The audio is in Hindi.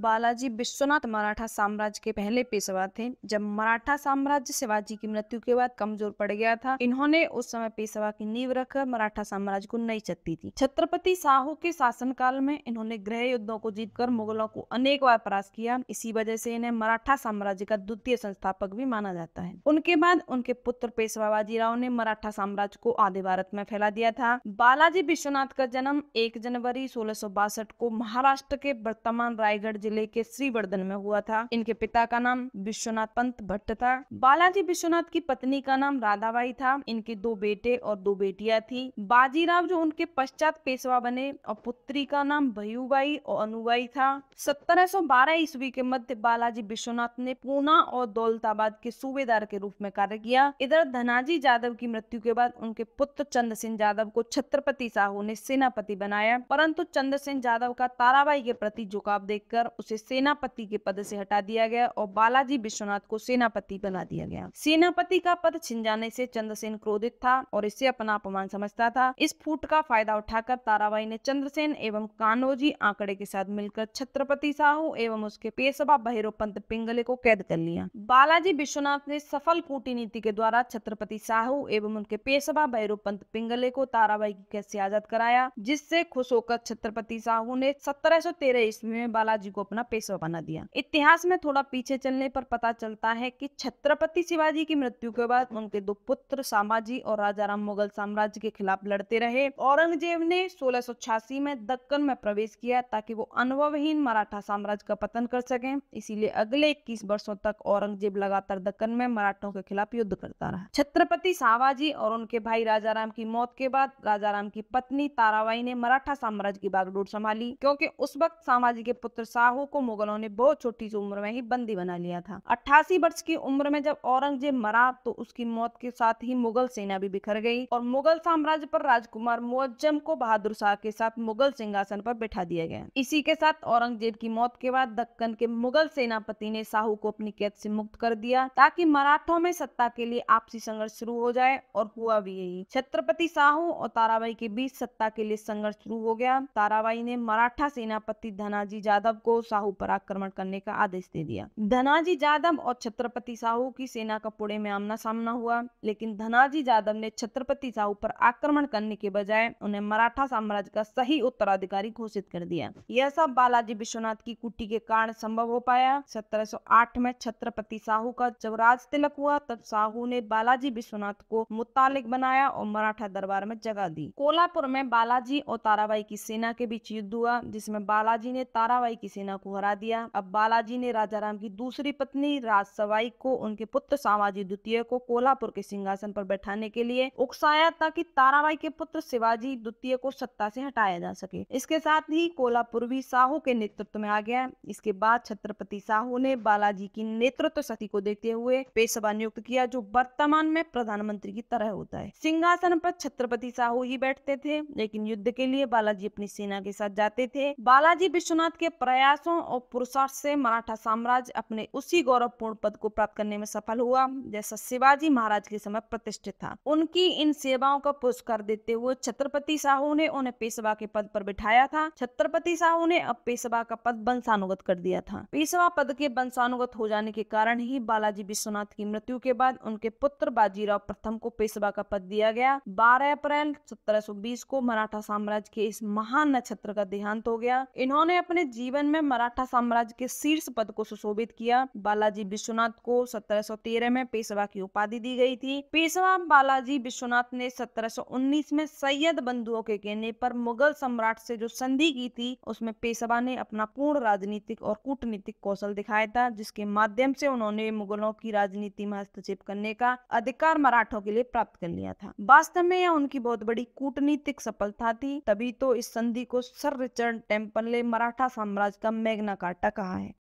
बालाजी विश्वनाथ मराठा साम्राज्य के पहले पेशवा थे जब मराठा साम्राज्य शिवाजी की मृत्यु के बाद कमजोर पड़ गया था इन्होंने उस समय पेशवा की नींव रखकर मराठा साम्राज्य को नई छत्ती थी छत्रपति साहू के शासनकाल में इन्होंने गृह युद्धों को जीतकर मुगलों को अनेक बार परास्त किया इसी वजह से इन्हें मराठा साम्राज्य का द्वितीय संस्थापक भी माना जाता है उनके बाद उनके पुत्र पेशवा बाजीराव ने मराठा साम्राज्य को आधे भारत में फैला दिया था बालाजी विश्वनाथ का जन्म एक जनवरी सोलह को महाराष्ट्र के वर्तमान रायगढ़ जिले के श्रीवर्धन में हुआ था इनके पिता का नाम विश्वनाथ पंत भट्ट था बालाजी विश्वनाथ की पत्नी का नाम राधाबाई था इनके दो बेटे और दो बेटिया थी बाजीराव जो उनके पश्चात पेशवा बने और पुत्री का नाम भयुबाई और अनुबाई था सत्रह ईस्वी के मध्य बालाजी विश्वनाथ ने पूना और दौलताबाद के सूबेदार के रूप में कार्य किया इधर धनाजी जादव की मृत्यु के बाद उनके पुत्र चंद्र सिंह जादव को छत्रपति साहू ने सेनापति बनाया परंतु चंद्र सिंह जादव का ताराबाई के प्रति झुकाव देखकर उसे सेनापति के पद से हटा दिया गया और बालाजी विश्वनाथ को सेनापति बना दिया गया सेनापति का पद छिन जाने से चंद्रसेन क्रोधित था और इसे अपना अपमान समझता था इस फूट का फायदा उठाकर ताराबाई ने चंद्रसेन एवं कानोजी आंकड़े के साथ मिलकर छत्रपति साहू एवं उसके पेशवा भैरव पंत पिंगले को कैद कर लिया बालाजी विश्वनाथ ने सफल कूटनीति के द्वारा छत्रपति साहू एवं उनके पेशवा भैरव पंत पिंगले को ताराबाई की कैसे आजाद कराया जिससे खुश होकर छत्रपति साहू ने सत्रह ईस्वी में बालाजी को अपना पेशवा बना दिया इतिहास में थोड़ा पीछे चलने पर पता चलता है कि छत्रपति शिवाजी की मृत्यु के बाद उनके दो पुत्र सामाजी और राम मुगल साम्राज्य के खिलाफ लड़ते रहे औरंगजेब ने सोलह में दक्कन में प्रवेश किया ताकि वो अनुभवहीन मराठा साम्राज्य का पतन कर सके इसीलिए अगले इक्कीस वर्षो तक औरंगजेब लगातार दक्कन में मराठों के खिलाफ युद्ध करता रहा छत्रपति सावाजी और उनके भाई राजा राम की मौत के बाद राजा राम की पत्नी ताराबाई ने मराठा साम्राज्य की बागडोर संभाली क्योंकि उस वक्त सामाजी के पुत्र शाह शाहू को मुगलों ने बहुत छोटी सी उम्र में ही बंदी बना लिया था अट्ठासी वर्ष की उम्र में जब औरंगजेब मरा तो उसकी मौत के साथ ही मुगल सेना भी बिखर गई और मुगल साम्राज्य पर राजकुमार मुअज्जम को बहादुर शाह के साथ मुगल सिंहासन पर बैठा दिया गया इसी के साथ औरंगजेब की मौत के बाद दक्कन के मुगल सेनापति ने साहू को अपनी कैद से मुक्त कर दिया ताकि मराठों में सत्ता के लिए आपसी संघर्ष शुरू हो जाए और हुआ भी यही छत्रपति साहू और ताराबाई के बीच सत्ता के लिए संघर्ष शुरू हो गया ताराबाई ने मराठा सेनापति धनाजी यादव को साहू पर आक्रमण करने का आदेश दे दिया धनाजी यादव और छत्रपति साहू की सेना का पुणे में आमना सामना हुआ लेकिन धनाजी यादव ने छत्रपति साहू पर आक्रमण करने के बजाय उन्हें मराठा साम्राज्य का सही उत्तराधिकारी घोषित कर दिया यह सब बालाजी विश्वनाथ की कुटी के कारण संभव हो पाया 1708 में छत्रपति साहू का जब राज तिलक हुआ तब साहू ने बालाजी विश्वनाथ को मुतालिक बनाया और मराठा दरबार में जगह दी कोलापुर में बालाजी और ताराबाई की सेना के बीच युद्ध हुआ जिसमें बालाजी ने ताराबाई की सेना सेना को हरा दिया अब बालाजी ने राजा राम की दूसरी पत्नी राजसवाई को उनके पुत्र सामाजी द्वितीय को कोल्हापुर के सिंहासन पर बैठाने के लिए उकसाया ताकि ताराबाई के पुत्र शिवाजी द्वितीय को सत्ता से हटाया जा सके इसके साथ ही भी साहू के नेतृत्व में आ गया इसके बाद छत्रपति साहू ने बालाजी की नेतृत्व सती को देखते हुए पेशवा नियुक्त किया जो वर्तमान में प्रधानमंत्री की तरह होता है सिंहासन पर छत्रपति साहू ही बैठते थे लेकिन युद्ध के लिए बालाजी अपनी सेना के साथ जाते थे बालाजी विश्वनाथ के प्रयास प्रयासों और पुरुषार्थ से मराठा साम्राज्य अपने उसी गौरवपूर्ण पद को प्राप्त करने में सफल हुआ जैसा शिवाजी महाराज के समय प्रतिष्ठित था उनकी इन सेवाओं का पुरस्कार देते हुए छत्रपति साहू ने उन्हें पेशवा के पद पर बिठाया था छत्रपति साहू ने अब पेशवा का पद वंशानुगत कर दिया था पेशवा पद के वंशानुगत हो जाने के कारण ही बालाजी विश्वनाथ की मृत्यु के बाद उनके पुत्र बाजीराव प्रथम को पेशवा का पद दिया गया बारह अप्रैल सत्रह को मराठा साम्राज्य के इस महान नक्षत्र का देहांत हो गया इन्होंने अपने जीवन में मराठा साम्राज्य के शीर्ष पद को सुशोभित किया बालाजी विश्वनाथ को 1713 में पेशवा की उपाधि दी गई थी पेशवा बालाजी विश्वनाथ ने 1719 में सैयद बंधुओं के कहने पर मुगल सम्राट से जो संधि की थी उसमें पेशवा ने अपना पूर्ण राजनीतिक और कूटनीतिक कौशल दिखाया था जिसके माध्यम से उन्होंने मुगलों की राजनीति में हस्तक्षेप करने का अधिकार मराठों के लिए प्राप्त कर लिया था वास्तव में यह उनकी बहुत बड़ी कूटनीतिक सफलता थी तभी तो इस संधि को सर रिचर्ड टेम्पल ने मराठा साम्राज्य का मैग्ना कार्टा कहा है